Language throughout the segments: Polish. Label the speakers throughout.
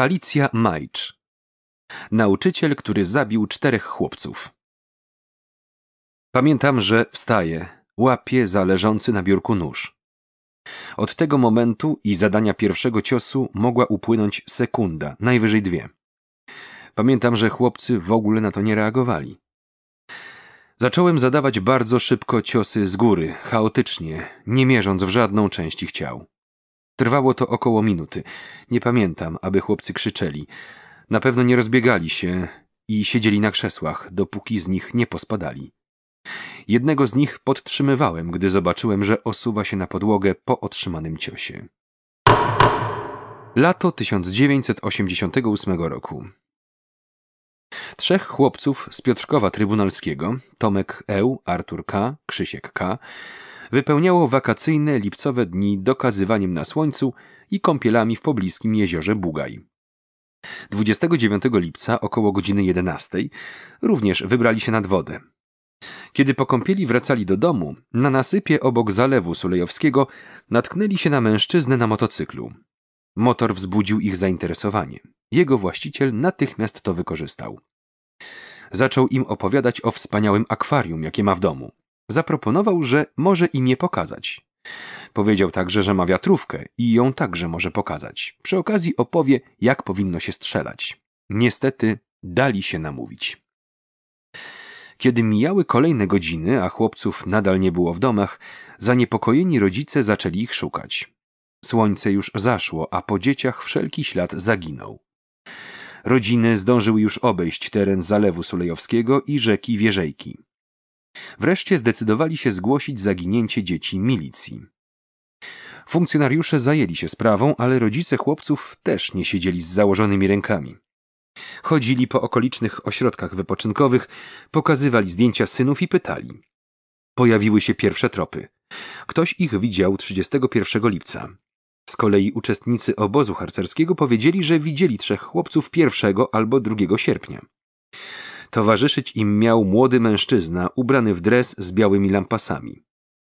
Speaker 1: Alicja Majcz. Nauczyciel, który zabił czterech chłopców. Pamiętam, że wstaje, łapie za leżący na biurku nóż. Od tego momentu i zadania pierwszego ciosu mogła upłynąć sekunda, najwyżej dwie. Pamiętam, że chłopcy w ogóle na to nie reagowali. Zacząłem zadawać bardzo szybko ciosy z góry, chaotycznie, nie mierząc w żadną część ich ciał. Trwało to około minuty. Nie pamiętam, aby chłopcy krzyczeli. Na pewno nie rozbiegali się i siedzieli na krzesłach, dopóki z nich nie pospadali. Jednego z nich podtrzymywałem, gdy zobaczyłem, że osuwa się na podłogę po otrzymanym ciosie. Lato 1988 roku. Trzech chłopców z Piotrkowa Trybunalskiego, Tomek Eł, Artur K., Krzysiek K., wypełniało wakacyjne lipcowe dni dokazywaniem na słońcu i kąpielami w pobliskim jeziorze Bugaj. 29 lipca około godziny 11 również wybrali się nad wodę. Kiedy po kąpieli wracali do domu, na nasypie obok zalewu Sulejowskiego natknęli się na mężczyznę na motocyklu. Motor wzbudził ich zainteresowanie. Jego właściciel natychmiast to wykorzystał. Zaczął im opowiadać o wspaniałym akwarium, jakie ma w domu. Zaproponował, że może im je pokazać. Powiedział także, że ma wiatrówkę i ją także może pokazać. Przy okazji opowie, jak powinno się strzelać. Niestety dali się namówić. Kiedy mijały kolejne godziny, a chłopców nadal nie było w domach, zaniepokojeni rodzice zaczęli ich szukać. Słońce już zaszło, a po dzieciach wszelki ślad zaginął. Rodziny zdążyły już obejść teren Zalewu Sulejowskiego i rzeki Wierzejki. Wreszcie zdecydowali się zgłosić zaginięcie dzieci milicji. Funkcjonariusze zajęli się sprawą, ale rodzice chłopców też nie siedzieli z założonymi rękami. Chodzili po okolicznych ośrodkach wypoczynkowych, pokazywali zdjęcia synów i pytali. Pojawiły się pierwsze tropy. Ktoś ich widział 31 lipca. Z kolei uczestnicy obozu harcerskiego powiedzieli, że widzieli trzech chłopców 1 albo 2 sierpnia. Towarzyszyć im miał młody mężczyzna ubrany w dres z białymi lampasami.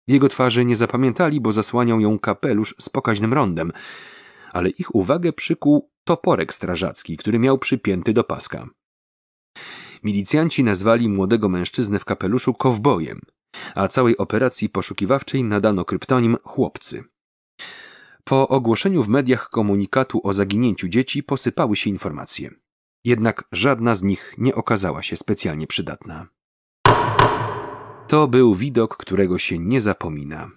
Speaker 1: Jego twarzy nie zapamiętali, bo zasłaniał ją kapelusz z pokaźnym rondem, ale ich uwagę przykuł toporek strażacki, który miał przypięty do paska. Milicjanci nazwali młodego mężczyznę w kapeluszu kowbojem, a całej operacji poszukiwawczej nadano kryptonim chłopcy. Po ogłoszeniu w mediach komunikatu o zaginięciu dzieci posypały się informacje jednak żadna z nich nie okazała się specjalnie przydatna. To był widok, którego się nie zapomina.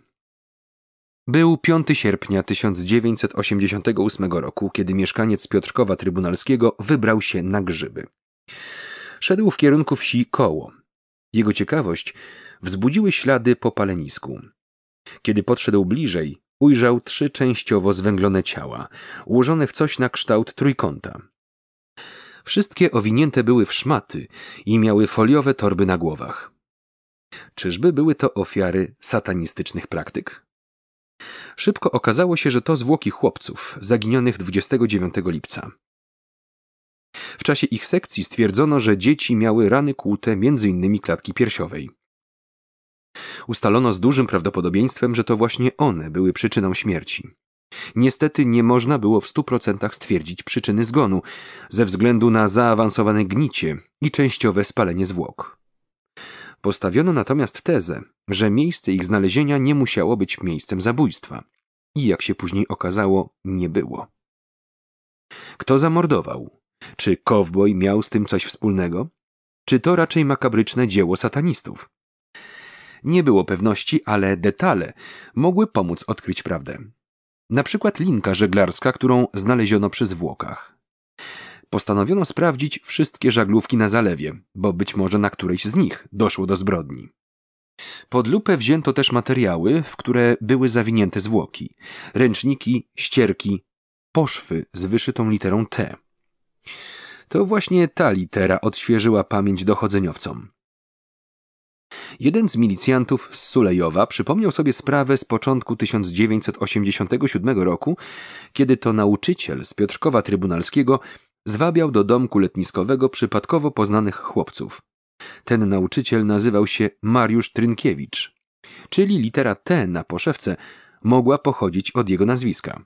Speaker 1: Był 5 sierpnia 1988 roku, kiedy mieszkaniec Piotrkowa Trybunalskiego wybrał się na grzyby. Szedł w kierunku wsi koło. Jego ciekawość wzbudziły ślady po palenisku. Kiedy podszedł bliżej, ujrzał trzy częściowo zwęglone ciała, ułożone w coś na kształt trójkąta. Wszystkie owinięte były w szmaty i miały foliowe torby na głowach. Czyżby były to ofiary satanistycznych praktyk? Szybko okazało się, że to zwłoki chłopców, zaginionych 29 lipca. W czasie ich sekcji stwierdzono, że dzieci miały rany kłute m.in. klatki piersiowej. Ustalono z dużym prawdopodobieństwem, że to właśnie one były przyczyną śmierci. Niestety nie można było w stu procentach stwierdzić przyczyny zgonu ze względu na zaawansowane gnicie i częściowe spalenie zwłok. Postawiono natomiast tezę, że miejsce ich znalezienia nie musiało być miejscem zabójstwa i jak się później okazało, nie było. Kto zamordował? Czy kowboj miał z tym coś wspólnego? Czy to raczej makabryczne dzieło satanistów? Nie było pewności, ale detale mogły pomóc odkryć prawdę. Na przykład linka żeglarska, którą znaleziono przy zwłokach. Postanowiono sprawdzić wszystkie żaglówki na zalewie, bo być może na którejś z nich doszło do zbrodni. Pod lupę wzięto też materiały, w które były zawinięte zwłoki: ręczniki, ścierki, poszwy z wyszytą literą T. To właśnie ta litera odświeżyła pamięć dochodzeniowcom. Jeden z milicjantów z Sulejowa przypomniał sobie sprawę z początku 1987 roku, kiedy to nauczyciel z Piotrkowa Trybunalskiego zwabiał do domku letniskowego przypadkowo poznanych chłopców. Ten nauczyciel nazywał się Mariusz Trynkiewicz, czyli litera T na poszewce mogła pochodzić od jego nazwiska.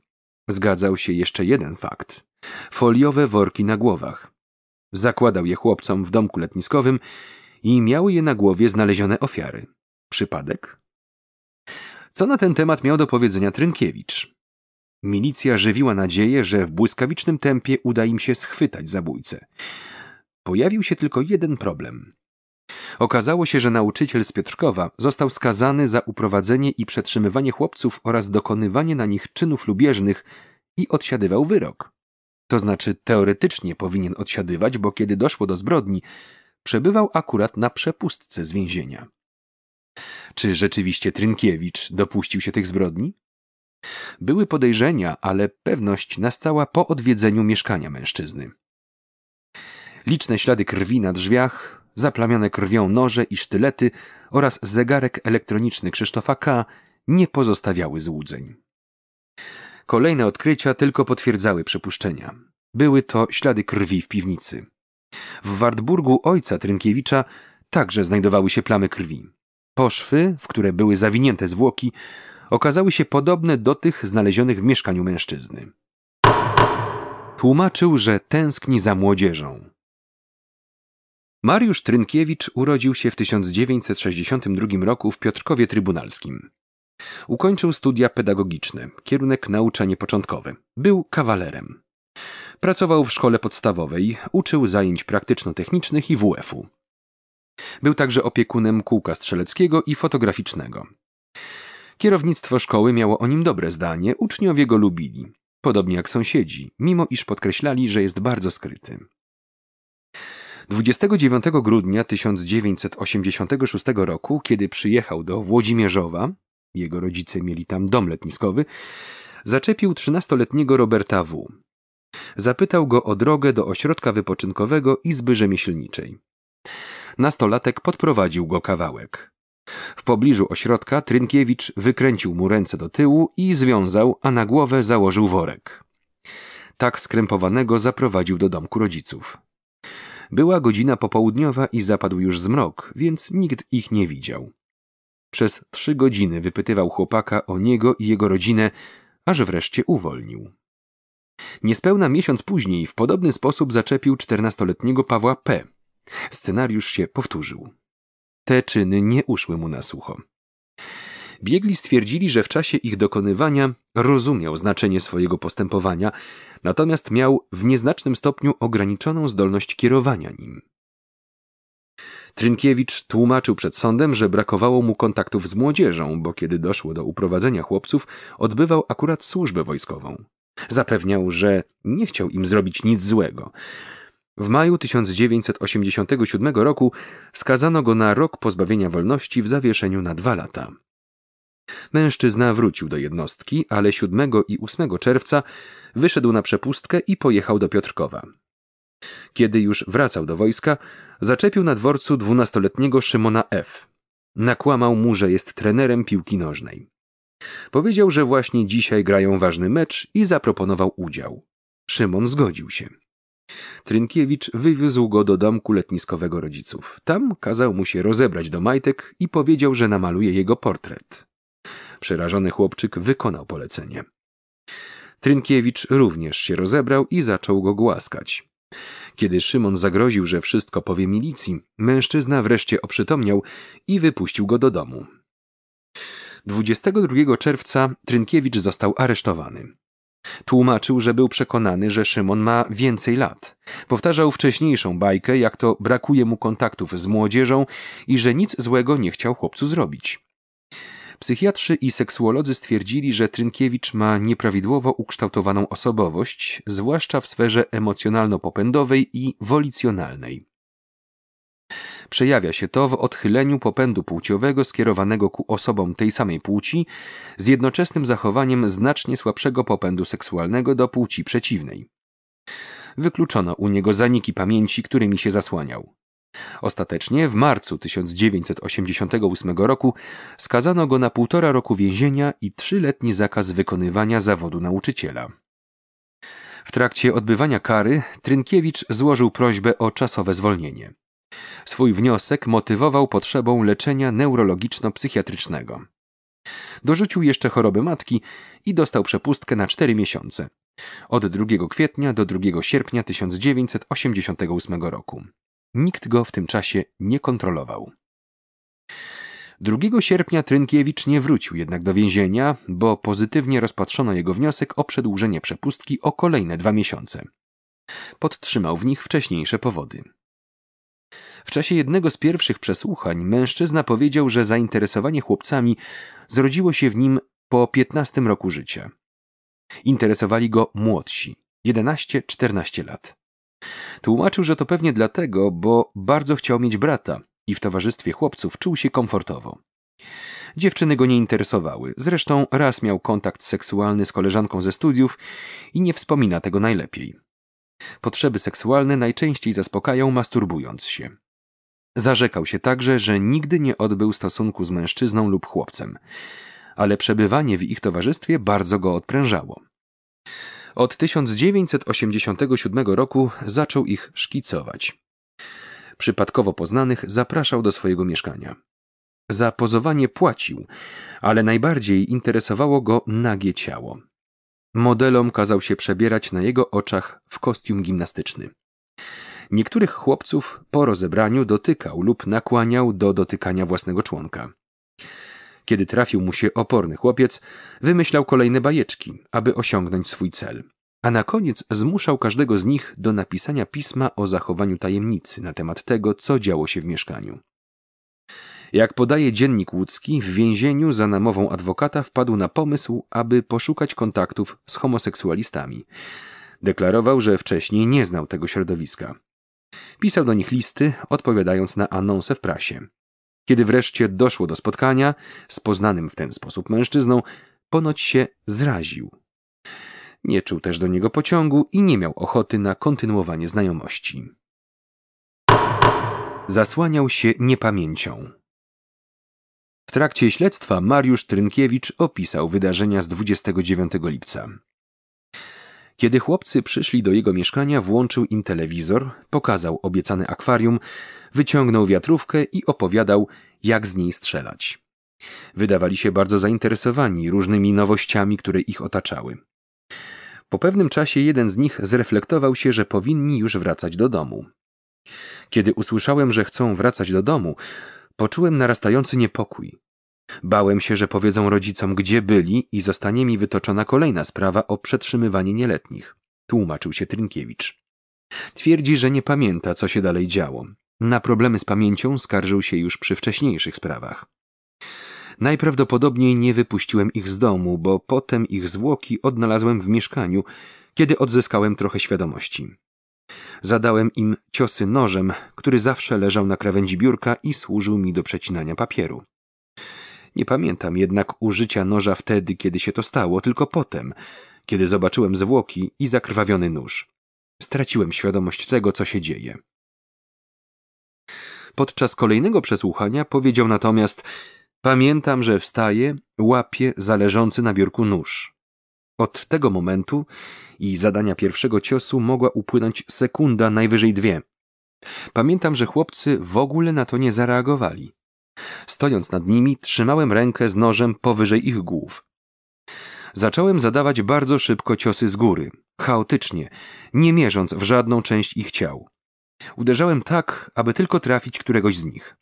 Speaker 1: Zgadzał się jeszcze jeden fakt. Foliowe worki na głowach. Zakładał je chłopcom w domku letniskowym i miały je na głowie znalezione ofiary. Przypadek? Co na ten temat miał do powiedzenia Trynkiewicz? Milicja żywiła nadzieję, że w błyskawicznym tempie uda im się schwytać zabójcę. Pojawił się tylko jeden problem. Okazało się, że nauczyciel z Piotrkowa został skazany za uprowadzenie i przetrzymywanie chłopców oraz dokonywanie na nich czynów lubieżnych i odsiadywał wyrok. To znaczy teoretycznie powinien odsiadywać, bo kiedy doszło do zbrodni, przebywał akurat na przepustce z więzienia. Czy rzeczywiście Trynkiewicz dopuścił się tych zbrodni? Były podejrzenia, ale pewność nastała po odwiedzeniu mieszkania mężczyzny. Liczne ślady krwi na drzwiach, zaplamione krwią noże i sztylety oraz zegarek elektroniczny Krzysztofa K. nie pozostawiały złudzeń. Kolejne odkrycia tylko potwierdzały przypuszczenia. Były to ślady krwi w piwnicy. W Wartburgu ojca Trynkiewicza także znajdowały się plamy krwi. Poszwy, w które były zawinięte zwłoki, okazały się podobne do tych znalezionych w mieszkaniu mężczyzny. Tłumaczył, że tęskni za młodzieżą. Mariusz Trynkiewicz urodził się w 1962 roku w Piotrkowie Trybunalskim. Ukończył studia pedagogiczne, kierunek nauczanie początkowe. Był kawalerem. Pracował w szkole podstawowej, uczył zajęć praktyczno-technicznych i WF-u. Był także opiekunem kółka strzeleckiego i fotograficznego. Kierownictwo szkoły miało o nim dobre zdanie, uczniowie go lubili, podobnie jak sąsiedzi, mimo iż podkreślali, że jest bardzo skryty. 29 grudnia 1986 roku, kiedy przyjechał do Włodzimierzowa, jego rodzice mieli tam dom letniskowy, zaczepił 13-letniego Roberta W., Zapytał go o drogę do ośrodka wypoczynkowego Izby Rzemieślniczej. Nastolatek podprowadził go kawałek. W pobliżu ośrodka Trynkiewicz wykręcił mu ręce do tyłu i związał, a na głowę założył worek. Tak skrępowanego zaprowadził do domku rodziców. Była godzina popołudniowa i zapadł już zmrok, więc nikt ich nie widział. Przez trzy godziny wypytywał chłopaka o niego i jego rodzinę, aż wreszcie uwolnił. Niespełna miesiąc później w podobny sposób zaczepił czternastoletniego Pawła P. Scenariusz się powtórzył. Te czyny nie uszły mu na sucho. Biegli stwierdzili, że w czasie ich dokonywania rozumiał znaczenie swojego postępowania, natomiast miał w nieznacznym stopniu ograniczoną zdolność kierowania nim. Trynkiewicz tłumaczył przed sądem, że brakowało mu kontaktów z młodzieżą, bo kiedy doszło do uprowadzenia chłopców, odbywał akurat służbę wojskową. Zapewniał, że nie chciał im zrobić nic złego. W maju 1987 roku skazano go na rok pozbawienia wolności w zawieszeniu na dwa lata. Mężczyzna wrócił do jednostki, ale 7 i 8 czerwca wyszedł na przepustkę i pojechał do Piotrkowa. Kiedy już wracał do wojska, zaczepił na dworcu dwunastoletniego Szymona F. Nakłamał mu, że jest trenerem piłki nożnej. Powiedział, że właśnie dzisiaj grają ważny mecz i zaproponował udział. Szymon zgodził się. Trynkiewicz wywiózł go do domku letniskowego rodziców. Tam kazał mu się rozebrać do majtek i powiedział, że namaluje jego portret. Przerażony chłopczyk wykonał polecenie. Trynkiewicz również się rozebrał i zaczął go głaskać. Kiedy Szymon zagroził, że wszystko powie milicji, mężczyzna wreszcie oprzytomniał i wypuścił go do domu. 22 czerwca Trynkiewicz został aresztowany. Tłumaczył, że był przekonany, że Szymon ma więcej lat. Powtarzał wcześniejszą bajkę, jak to brakuje mu kontaktów z młodzieżą i że nic złego nie chciał chłopcu zrobić. Psychiatrzy i seksuolodzy stwierdzili, że Trynkiewicz ma nieprawidłowo ukształtowaną osobowość, zwłaszcza w sferze emocjonalno-popędowej i wolicjonalnej przejawia się to w odchyleniu popędu płciowego skierowanego ku osobom tej samej płci, z jednoczesnym zachowaniem znacznie słabszego popędu seksualnego do płci przeciwnej. Wykluczono u niego zaniki pamięci, którymi się zasłaniał. Ostatecznie w marcu 1988 roku skazano go na półtora roku więzienia i trzyletni zakaz wykonywania zawodu nauczyciela. W trakcie odbywania kary Trynkiewicz złożył prośbę o czasowe zwolnienie. Swój wniosek motywował potrzebą leczenia neurologiczno-psychiatrycznego. Dorzucił jeszcze choroby matki i dostał przepustkę na 4 miesiące. Od 2 kwietnia do 2 sierpnia 1988 roku. Nikt go w tym czasie nie kontrolował. 2 sierpnia Trynkiewicz nie wrócił jednak do więzienia, bo pozytywnie rozpatrzono jego wniosek o przedłużenie przepustki o kolejne dwa miesiące. Podtrzymał w nich wcześniejsze powody. W czasie jednego z pierwszych przesłuchań mężczyzna powiedział, że zainteresowanie chłopcami zrodziło się w nim po 15 roku życia. Interesowali go młodsi 11-14 lat. Tłumaczył, że to pewnie dlatego, bo bardzo chciał mieć brata i w towarzystwie chłopców czuł się komfortowo. Dziewczyny go nie interesowały, zresztą raz miał kontakt seksualny z koleżanką ze studiów i nie wspomina tego najlepiej. Potrzeby seksualne najczęściej zaspokajał masturbując się. Zarzekał się także, że nigdy nie odbył stosunku z mężczyzną lub chłopcem, ale przebywanie w ich towarzystwie bardzo go odprężało. Od 1987 roku zaczął ich szkicować. Przypadkowo poznanych zapraszał do swojego mieszkania. Za pozowanie płacił, ale najbardziej interesowało go nagie ciało. Modelom kazał się przebierać na jego oczach w kostium gimnastyczny. Niektórych chłopców po rozebraniu dotykał lub nakłaniał do dotykania własnego członka. Kiedy trafił mu się oporny chłopiec, wymyślał kolejne bajeczki, aby osiągnąć swój cel, a na koniec zmuszał każdego z nich do napisania pisma o zachowaniu tajemnicy na temat tego, co działo się w mieszkaniu. Jak podaje dziennik łódzki, w więzieniu za namową adwokata wpadł na pomysł, aby poszukać kontaktów z homoseksualistami. Deklarował, że wcześniej nie znał tego środowiska. Pisał do nich listy, odpowiadając na anonse w prasie. Kiedy wreszcie doszło do spotkania z poznanym w ten sposób mężczyzną, ponoć się zraził. Nie czuł też do niego pociągu i nie miał ochoty na kontynuowanie znajomości. Zasłaniał się niepamięcią trakcie śledztwa Mariusz Trynkiewicz opisał wydarzenia z 29 lipca. Kiedy chłopcy przyszli do jego mieszkania, włączył im telewizor, pokazał obiecane akwarium, wyciągnął wiatrówkę i opowiadał, jak z niej strzelać. Wydawali się bardzo zainteresowani różnymi nowościami, które ich otaczały. Po pewnym czasie jeden z nich zreflektował się, że powinni już wracać do domu. Kiedy usłyszałem, że chcą wracać do domu, Poczułem narastający niepokój. Bałem się, że powiedzą rodzicom, gdzie byli i zostanie mi wytoczona kolejna sprawa o przetrzymywanie nieletnich, tłumaczył się Trynkiewicz. Twierdzi, że nie pamięta, co się dalej działo. Na problemy z pamięcią skarżył się już przy wcześniejszych sprawach. Najprawdopodobniej nie wypuściłem ich z domu, bo potem ich zwłoki odnalazłem w mieszkaniu, kiedy odzyskałem trochę świadomości. Zadałem im ciosy nożem, który zawsze leżał na krawędzi biurka i służył mi do przecinania papieru. Nie pamiętam jednak użycia noża wtedy, kiedy się to stało, tylko potem, kiedy zobaczyłem zwłoki i zakrwawiony nóż. Straciłem świadomość tego, co się dzieje. Podczas kolejnego przesłuchania powiedział natomiast: Pamiętam, że wstaje, łapie zależący na biurku nóż. Od tego momentu i zadania pierwszego ciosu mogła upłynąć sekunda, najwyżej dwie. Pamiętam, że chłopcy w ogóle na to nie zareagowali. Stojąc nad nimi, trzymałem rękę z nożem powyżej ich głów. Zacząłem zadawać bardzo szybko ciosy z góry, chaotycznie, nie mierząc w żadną część ich ciał. Uderzałem tak, aby tylko trafić któregoś z nich.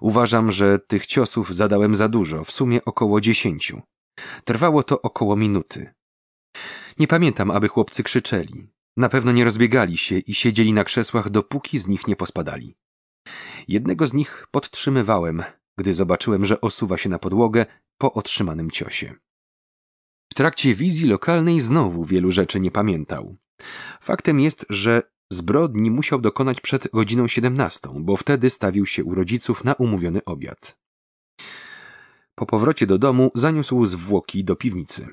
Speaker 1: Uważam, że tych ciosów zadałem za dużo, w sumie około dziesięciu. Trwało to około minuty. Nie pamiętam, aby chłopcy krzyczeli. Na pewno nie rozbiegali się i siedzieli na krzesłach, dopóki z nich nie pospadali. Jednego z nich podtrzymywałem, gdy zobaczyłem, że osuwa się na podłogę po otrzymanym ciosie. W trakcie wizji lokalnej znowu wielu rzeczy nie pamiętał. Faktem jest, że zbrodni musiał dokonać przed godziną 17, bo wtedy stawił się u rodziców na umówiony obiad. Po powrocie do domu zaniósł zwłoki do piwnicy.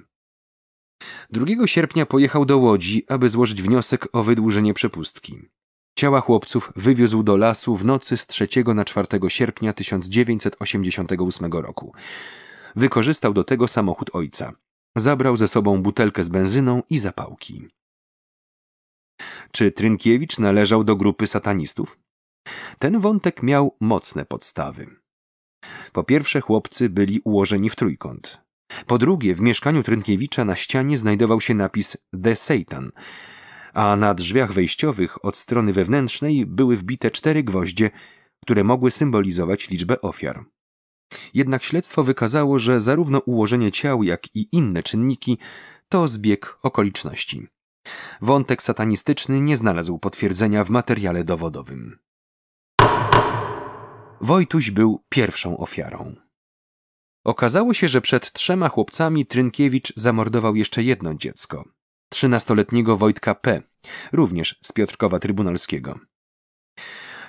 Speaker 1: 2 sierpnia pojechał do Łodzi, aby złożyć wniosek o wydłużenie przepustki. Ciała chłopców wywiózł do lasu w nocy z 3 na 4 sierpnia 1988 roku. Wykorzystał do tego samochód ojca. Zabrał ze sobą butelkę z benzyną i zapałki. Czy Trynkiewicz należał do grupy satanistów? Ten wątek miał mocne podstawy. Po pierwsze, chłopcy byli ułożeni w trójkąt. Po drugie, w mieszkaniu Trynkiewicza na ścianie znajdował się napis The Satan, a na drzwiach wejściowych od strony wewnętrznej były wbite cztery gwoździe, które mogły symbolizować liczbę ofiar. Jednak śledztwo wykazało, że zarówno ułożenie ciał, jak i inne czynniki to zbieg okoliczności. Wątek satanistyczny nie znalazł potwierdzenia w materiale dowodowym. Wojtuś był pierwszą ofiarą. Okazało się, że przed trzema chłopcami Trynkiewicz zamordował jeszcze jedno dziecko. Trzynastoletniego Wojtka P., również z Piotrkowa Trybunalskiego.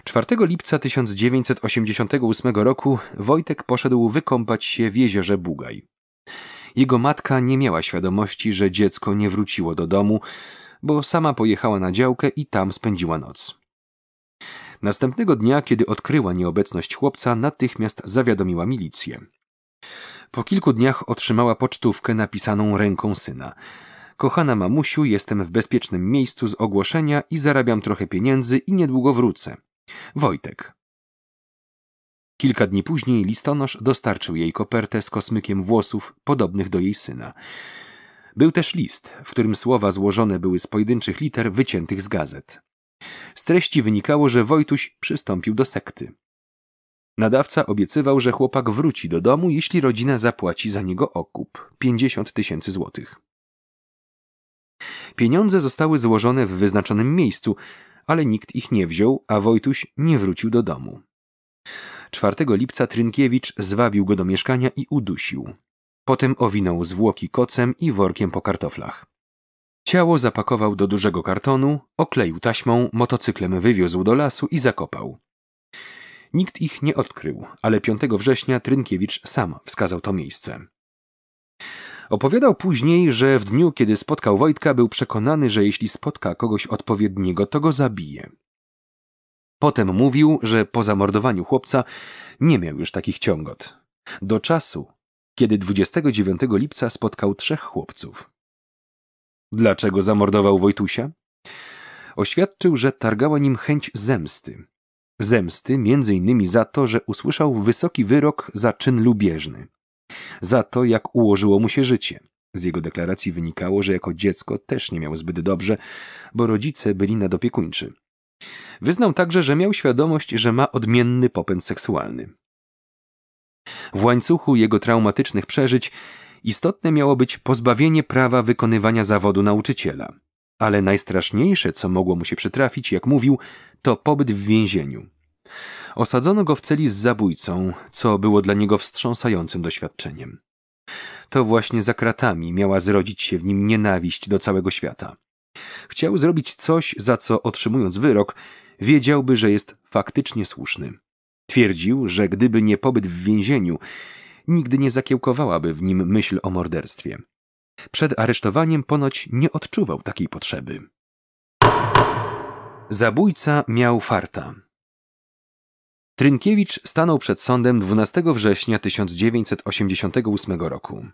Speaker 1: 4 lipca 1988 roku Wojtek poszedł wykąpać się w jeziorze Bugaj. Jego matka nie miała świadomości, że dziecko nie wróciło do domu, bo sama pojechała na działkę i tam spędziła noc. Następnego dnia, kiedy odkryła nieobecność chłopca, natychmiast zawiadomiła milicję. Po kilku dniach otrzymała pocztówkę napisaną ręką syna. Kochana mamusiu, jestem w bezpiecznym miejscu z ogłoszenia i zarabiam trochę pieniędzy i niedługo wrócę. Wojtek. Kilka dni później listonosz dostarczył jej kopertę z kosmykiem włosów podobnych do jej syna. Był też list, w którym słowa złożone były z pojedynczych liter wyciętych z gazet. Z treści wynikało, że Wojtuś przystąpił do sekty. Nadawca obiecywał, że chłopak wróci do domu, jeśli rodzina zapłaci za niego okup 50 tysięcy złotych. Pieniądze zostały złożone w wyznaczonym miejscu, ale nikt ich nie wziął, a Wojtuś nie wrócił do domu. 4 lipca Trynkiewicz zwabił go do mieszkania i udusił. Potem owinął zwłoki kocem i workiem po kartoflach. Ciało zapakował do dużego kartonu, okleił taśmą, motocyklem wywiózł do lasu i zakopał. Nikt ich nie odkrył, ale 5 września Trynkiewicz sam wskazał to miejsce. Opowiadał później, że w dniu, kiedy spotkał Wojtka, był przekonany, że jeśli spotka kogoś odpowiedniego, to go zabije. Potem mówił, że po zamordowaniu chłopca nie miał już takich ciągot. Do czasu, kiedy 29 lipca spotkał trzech chłopców. Dlaczego zamordował Wojtusia? Oświadczył, że targała nim chęć zemsty zemsty m.in. za to, że usłyszał wysoki wyrok za czyn lubieżny, za to, jak ułożyło mu się życie. Z jego deklaracji wynikało, że jako dziecko też nie miał zbyt dobrze, bo rodzice byli nadopiekuńczy. Wyznał także, że miał świadomość, że ma odmienny popęd seksualny. W łańcuchu jego traumatycznych przeżyć istotne miało być pozbawienie prawa wykonywania zawodu nauczyciela. Ale najstraszniejsze, co mogło mu się przytrafić, jak mówił, to pobyt w więzieniu. Osadzono go w celi z zabójcą, co było dla niego wstrząsającym doświadczeniem. To właśnie za kratami miała zrodzić się w nim nienawiść do całego świata. Chciał zrobić coś, za co otrzymując wyrok, wiedziałby, że jest faktycznie słuszny. Twierdził, że gdyby nie pobyt w więzieniu, nigdy nie zakiełkowałaby w nim myśl o morderstwie. Przed aresztowaniem ponoć nie odczuwał takiej potrzeby. Zabójca miał farta. Trynkiewicz stanął przed sądem 12 września 1988 roku.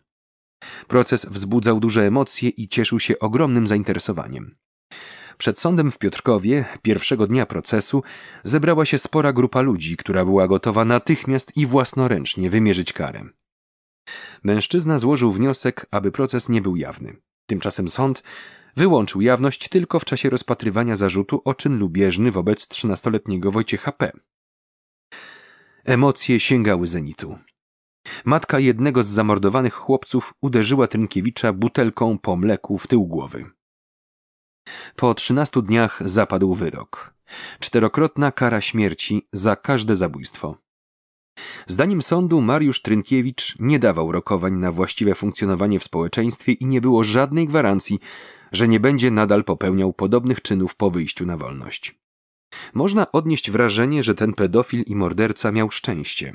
Speaker 1: Proces wzbudzał duże emocje i cieszył się ogromnym zainteresowaniem. Przed sądem w Piotrkowie, pierwszego dnia procesu, zebrała się spora grupa ludzi, która była gotowa natychmiast i własnoręcznie wymierzyć karę. Mężczyzna złożył wniosek, aby proces nie był jawny. Tymczasem sąd wyłączył jawność tylko w czasie rozpatrywania zarzutu o czyn lubieżny wobec 13-letniego Wojciecha P. Emocje sięgały zenitu. Matka jednego z zamordowanych chłopców uderzyła Trynkiewicza butelką po mleku w tył głowy. Po 13 dniach zapadł wyrok. Czterokrotna kara śmierci za każde zabójstwo. Zdaniem sądu Mariusz Trynkiewicz nie dawał rokowań na właściwe funkcjonowanie w społeczeństwie i nie było żadnej gwarancji, że nie będzie nadal popełniał podobnych czynów po wyjściu na wolność. Można odnieść wrażenie, że ten pedofil i morderca miał szczęście.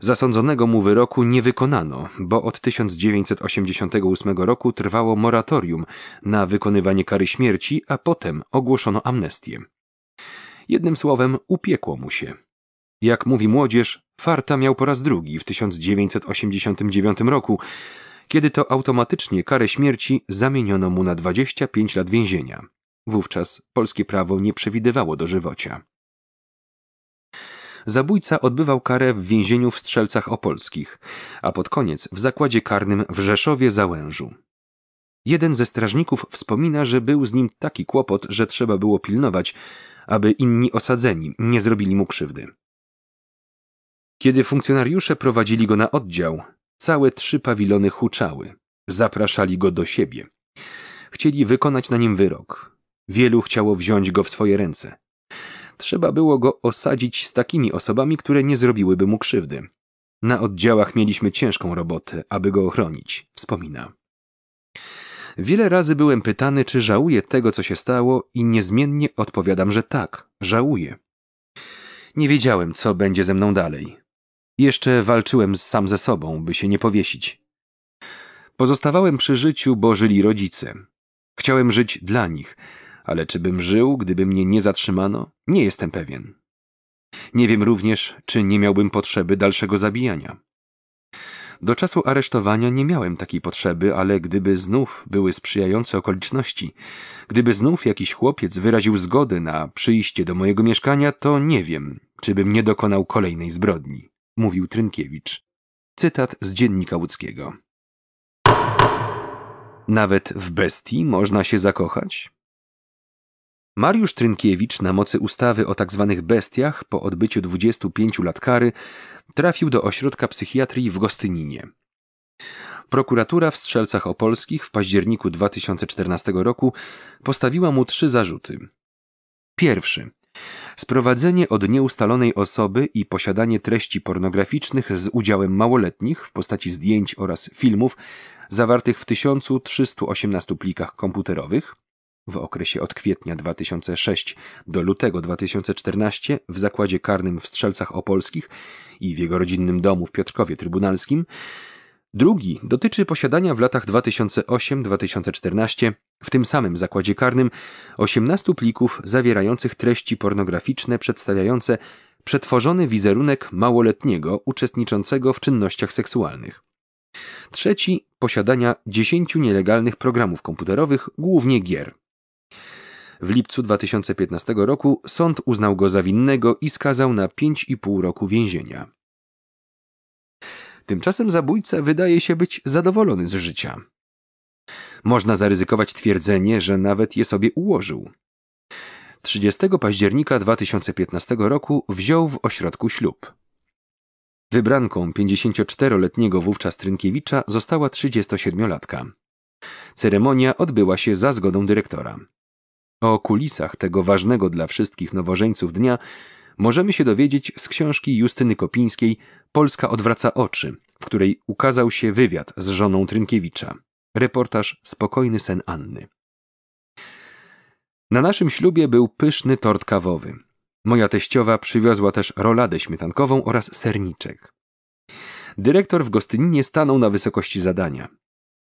Speaker 1: Zasądzonego mu wyroku nie wykonano, bo od 1988 roku trwało moratorium na wykonywanie kary śmierci, a potem ogłoszono amnestię. Jednym słowem, upiekło mu się. Jak mówi młodzież, farta miał po raz drugi w 1989 roku, kiedy to automatycznie karę śmierci zamieniono mu na 25 lat więzienia. Wówczas polskie prawo nie przewidywało dożywocia. Zabójca odbywał karę w więzieniu w Strzelcach Opolskich, a pod koniec w zakładzie karnym w Rzeszowie Załężu. Jeden ze strażników wspomina, że był z nim taki kłopot, że trzeba było pilnować, aby inni osadzeni nie zrobili mu krzywdy. Kiedy funkcjonariusze prowadzili go na oddział, całe trzy pawilony huczały, zapraszali go do siebie. Chcieli wykonać na nim wyrok. Wielu chciało wziąć go w swoje ręce. Trzeba było go osadzić z takimi osobami, które nie zrobiłyby mu krzywdy. Na oddziałach mieliśmy ciężką robotę, aby go ochronić, wspomina. Wiele razy byłem pytany, czy żałuję tego, co się stało, i niezmiennie odpowiadam, że tak, żałuję. Nie wiedziałem, co będzie ze mną dalej. Jeszcze walczyłem sam ze sobą, by się nie powiesić. Pozostawałem przy życiu, bo żyli rodzice. Chciałem żyć dla nich, ale czy bym żył, gdyby mnie nie zatrzymano? Nie jestem pewien. Nie wiem również, czy nie miałbym potrzeby dalszego zabijania. Do czasu aresztowania nie miałem takiej potrzeby, ale gdyby znów były sprzyjające okoliczności, gdyby znów jakiś chłopiec wyraził zgodę na przyjście do mojego mieszkania, to nie wiem, czy bym nie dokonał kolejnej zbrodni mówił Trynkiewicz. Cytat z dziennika łódzkiego. Nawet w bestii można się zakochać? Mariusz Trynkiewicz na mocy ustawy o tzw. Tak bestiach po odbyciu 25 lat kary trafił do ośrodka psychiatrii w Gostyninie. Prokuratura w Strzelcach Opolskich w październiku 2014 roku postawiła mu trzy zarzuty. Pierwszy Sprowadzenie od nieustalonej osoby i posiadanie treści pornograficznych z udziałem małoletnich w postaci zdjęć oraz filmów zawartych w 1318 plikach komputerowych w okresie od kwietnia 2006 do lutego 2014 w zakładzie karnym w Strzelcach Opolskich i w jego rodzinnym domu w Piotrkowie Trybunalskim. Drugi dotyczy posiadania w latach 2008-2014 w tym samym zakładzie karnym 18 plików zawierających treści pornograficzne przedstawiające przetworzony wizerunek małoletniego uczestniczącego w czynnościach seksualnych. Trzeci posiadania 10 nielegalnych programów komputerowych, głównie gier. W lipcu 2015 roku sąd uznał go za winnego i skazał na 5,5 roku więzienia. Tymczasem zabójca wydaje się być zadowolony z życia. Można zaryzykować twierdzenie, że nawet je sobie ułożył. 30 października 2015 roku wziął w ośrodku ślub. Wybranką 54-letniego wówczas Trynkiewicza została 37-latka. Ceremonia odbyła się za zgodą dyrektora. O kulisach tego ważnego dla wszystkich nowożeńców dnia możemy się dowiedzieć z książki Justyny Kopińskiej Polska odwraca oczy, w której ukazał się wywiad z żoną Trynkiewicza. Reportaż Spokojny sen Anny. Na naszym ślubie był pyszny tort kawowy. Moja teściowa przywiozła też roladę śmietankową oraz serniczek. Dyrektor w gostyninie stanął na wysokości zadania.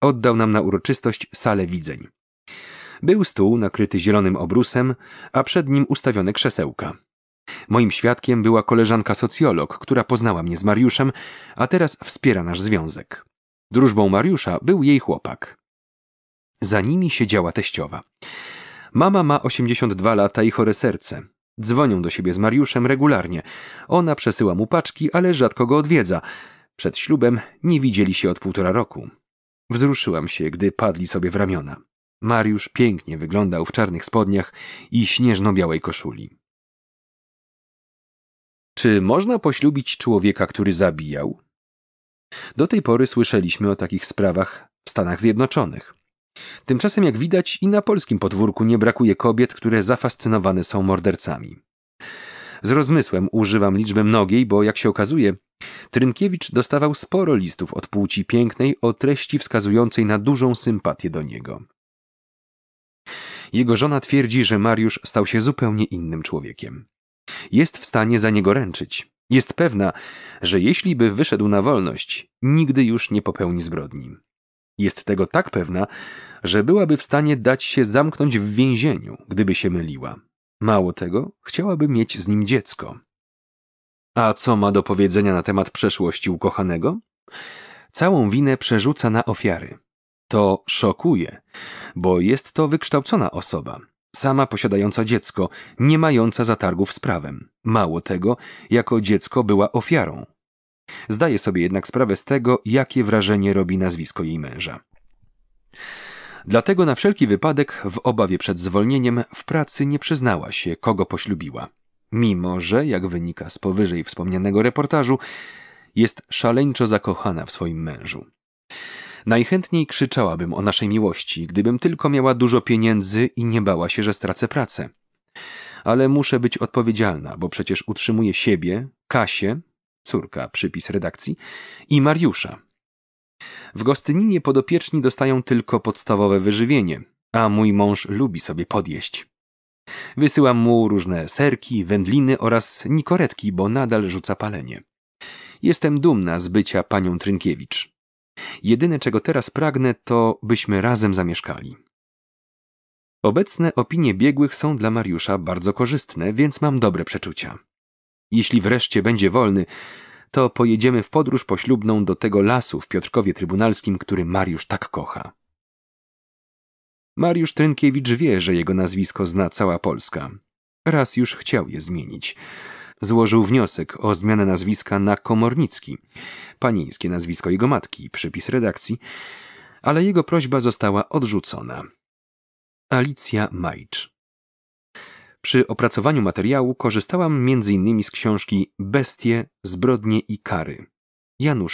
Speaker 1: Oddał nam na uroczystość salę widzeń. Był stół nakryty zielonym obrusem, a przed nim ustawione krzesełka. Moim świadkiem była koleżanka socjolog, która poznała mnie z Mariuszem, a teraz wspiera nasz związek. Drużbą Mariusza był jej chłopak. Za nimi siedziała teściowa. Mama ma 82 lata i chore serce. Dzwonią do siebie z Mariuszem regularnie. Ona przesyła mu paczki, ale rzadko go odwiedza. Przed ślubem nie widzieli się od półtora roku. Wzruszyłam się, gdy padli sobie w ramiona. Mariusz pięknie wyglądał w czarnych spodniach i śnieżno-białej koszuli. Czy można poślubić człowieka, który zabijał? Do tej pory słyszeliśmy o takich sprawach w Stanach Zjednoczonych. Tymczasem, jak widać, i na polskim podwórku nie brakuje kobiet, które zafascynowane są mordercami. Z rozmysłem używam liczby mnogiej, bo jak się okazuje, Trynkiewicz dostawał sporo listów od płci pięknej o treści wskazującej na dużą sympatię do niego. Jego żona twierdzi, że Mariusz stał się zupełnie innym człowiekiem. Jest w stanie za niego ręczyć. Jest pewna, że jeśli by wyszedł na wolność, nigdy już nie popełni zbrodni. Jest tego tak pewna, że byłaby w stanie dać się zamknąć w więzieniu, gdyby się myliła. Mało tego, chciałaby mieć z nim dziecko. A co ma do powiedzenia na temat przeszłości ukochanego? Całą winę przerzuca na ofiary. To szokuje, bo jest to wykształcona osoba, sama posiadająca dziecko, nie mająca zatargów z prawem. Mało tego, jako dziecko była ofiarą. Zdaje sobie jednak sprawę z tego, jakie wrażenie robi nazwisko jej męża. Dlatego na wszelki wypadek, w obawie przed zwolnieniem, w pracy nie przyznała się, kogo poślubiła. Mimo, że, jak wynika z powyżej wspomnianego reportażu, jest szaleńczo zakochana w swoim mężu. Najchętniej krzyczałabym o naszej miłości, gdybym tylko miała dużo pieniędzy i nie bała się, że stracę pracę. Ale muszę być odpowiedzialna, bo przecież utrzymuję siebie, Kasię, córka, przypis redakcji, i Mariusza. W Gostyninie podopieczni dostają tylko podstawowe wyżywienie, a mój mąż lubi sobie podjeść. Wysyłam mu różne serki, wędliny oraz nikoretki, bo nadal rzuca palenie. Jestem dumna z bycia panią Trynkiewicz. Jedyne, czego teraz pragnę, to byśmy razem zamieszkali. Obecne opinie biegłych są dla Mariusza bardzo korzystne, więc mam dobre przeczucia. Jeśli wreszcie będzie wolny, to pojedziemy w podróż poślubną do tego lasu w Piotrkowie Trybunalskim, który Mariusz tak kocha. Mariusz Trynkiewicz wie, że jego nazwisko zna cała Polska. Raz już chciał je zmienić złożył wniosek o zmianę nazwiska na Komornicki, panińskie nazwisko jego matki, przypis redakcji, ale jego prośba została odrzucona. Alicja Majcz. Przy opracowaniu materiału korzystałam m.in. z książki Bestie, zbrodnie i kary Janusz